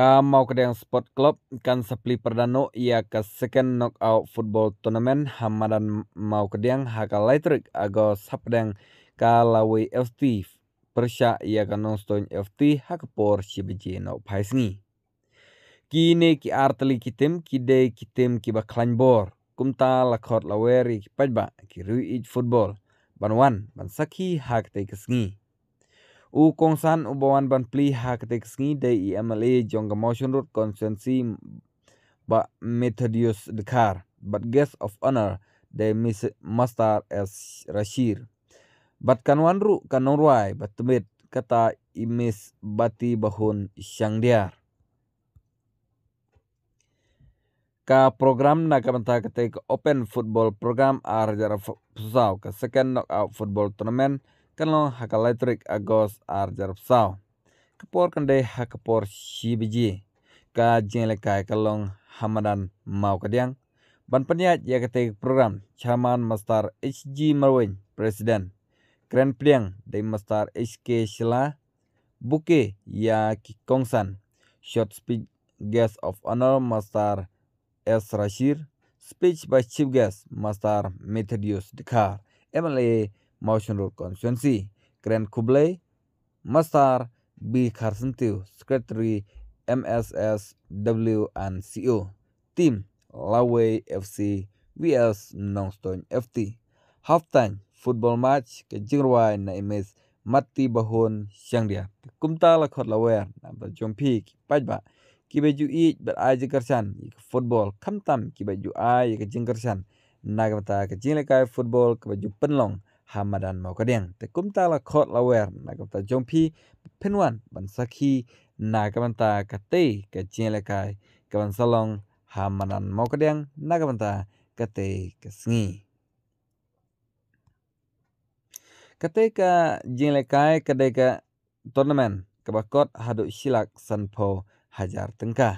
mau ke kedeng Sport Club kan sepli perdano ia ke second knockout football tournament hamadan mau kedeng haka electric ago sapdeng kalawai FT persya ia ke nonstone FT haka por shibeji no paisngi. Kini ki arteli kitim kide kitim kiba bor kumta lakot laweri kipajba ki ruij football ban bansaki hak kesngi U kongsan u ban pli hak tek sngi dai i MLA jong motion rut konsensi ba methodius dekar but guest of honor dai mis master as rashir bat kanwan ru kanorwai bat temit kata imis bati bahun Shangdiar. ka program na kamanta ketik open football program ar jara fusau ka second knockout football tournament haka elektrik agos arjarbsaw kapor kende hakapor shibiji ka jengle kai kalong hamadan mau kadiang ban penyat ya kete program chaman master HG Marwin presiden keren priang dari master HK Shila buke ya kongsan short speech guest of honor master S Rashir speech by chief guest master Methodius Dekar MLA Maushnur Constituency, Kren Kublai, Masar, B. Karsentiu, Secretary, MSS, W and CO. E Tim Laway FC vs Nongstone FT. Halftime, football match, kejingruai na imes mati bahun siang dia. Kumta la khot lawer na ba jompi ki pajba. Ki beju i ber aji kersan football kamtam ki beju ai ke jingkersan. Na ka ta ke jingle kai football ke beju penlong. hamadan mokadiang te kumta la khot la wer na kumta jompi pinwan bansaki na kamanta kate ka jinle kai kaban salong hamadan mokadiang na kamanta kate kasngi kate ka jinle kai kade ka tournament kabakot hadu silak sanpo hajar tengkah